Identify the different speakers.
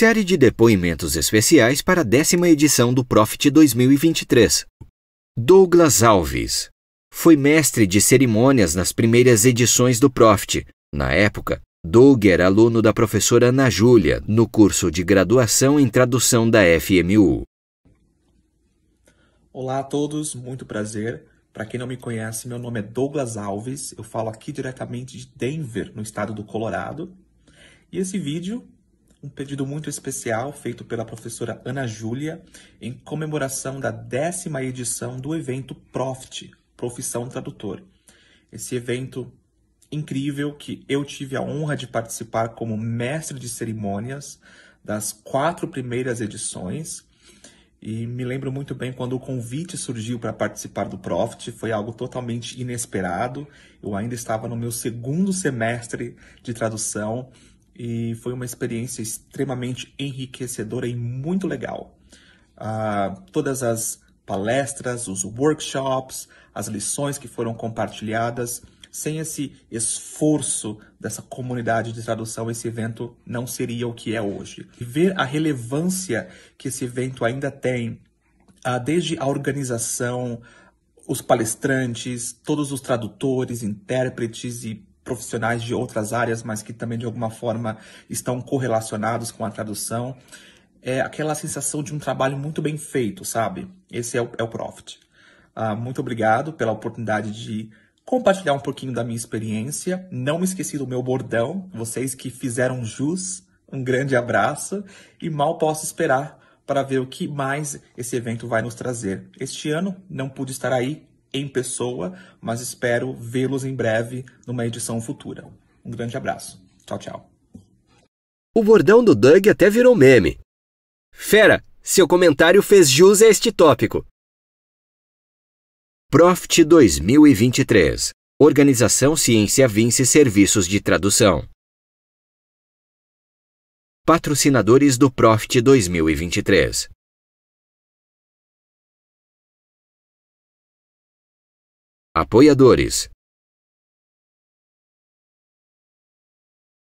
Speaker 1: Série de depoimentos especiais para a décima edição do Profit 2023. Douglas Alves. Foi mestre de cerimônias nas primeiras edições do Profit. Na época, Doug era aluno da professora Ana Júlia, no curso de graduação em tradução da FMU.
Speaker 2: Olá a todos, muito prazer. Para quem não me conhece, meu nome é Douglas Alves, eu falo aqui diretamente de Denver, no estado do Colorado. E esse vídeo um pedido muito especial feito pela professora Ana Júlia em comemoração da décima edição do evento PROFT, Profissão Tradutor. Esse evento incrível que eu tive a honra de participar como mestre de cerimônias das quatro primeiras edições. E me lembro muito bem quando o convite surgiu para participar do Profit, foi algo totalmente inesperado. Eu ainda estava no meu segundo semestre de tradução e foi uma experiência extremamente enriquecedora e muito legal. Uh, todas as palestras, os workshops, as lições que foram compartilhadas, sem esse esforço dessa comunidade de tradução, esse evento não seria o que é hoje. E ver a relevância que esse evento ainda tem, uh, desde a organização, os palestrantes, todos os tradutores, intérpretes e profissionais de outras áreas, mas que também de alguma forma estão correlacionados com a tradução. É aquela sensação de um trabalho muito bem feito, sabe? Esse é o, é o Profit. Ah, muito obrigado pela oportunidade de compartilhar um pouquinho da minha experiência. Não me esqueci do meu bordão, vocês que fizeram jus. Um grande abraço e mal posso esperar para ver o que mais esse evento vai nos trazer. Este ano não pude estar aí, em pessoa, mas espero vê-los em breve numa edição futura. Um grande abraço. Tchau, tchau.
Speaker 1: O bordão do Doug até virou meme. Fera, seu comentário fez jus a este tópico. Profit 2023 Organização Ciência Vince Serviços de Tradução Patrocinadores do Profit 2023 Apoiadores